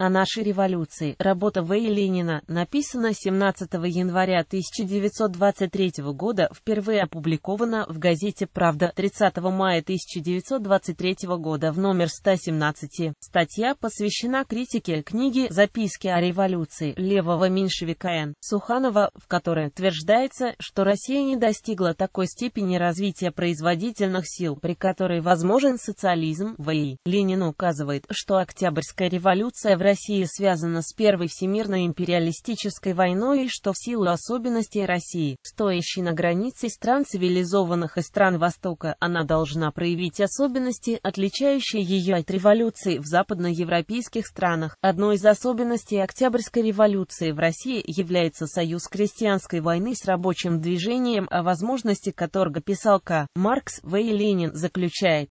о нашей революции. Работа В. И. Ленина, написана 17 января 1923 года, впервые опубликована в газете «Правда» 30 мая 1923 года в номер 117. Статья посвящена критике книги «Записки о революции» левого меньшевика Н. Суханова, в которой утверждается, что Россия не достигла такой степени развития производительных сил, при которой возможен социализм. В. И. Ленин указывает, что Октябрьская революция в России связана с Первой Всемирной империалистической войной и что в силу особенностей России, стоящей на границе стран цивилизованных и стран Востока, она должна проявить особенности, отличающие ее от революции в западноевропейских странах. Одной из особенностей Октябрьской революции в России является союз крестьянской войны с рабочим движением, о возможности которого писал К. Маркс, В. и Ленин, заключает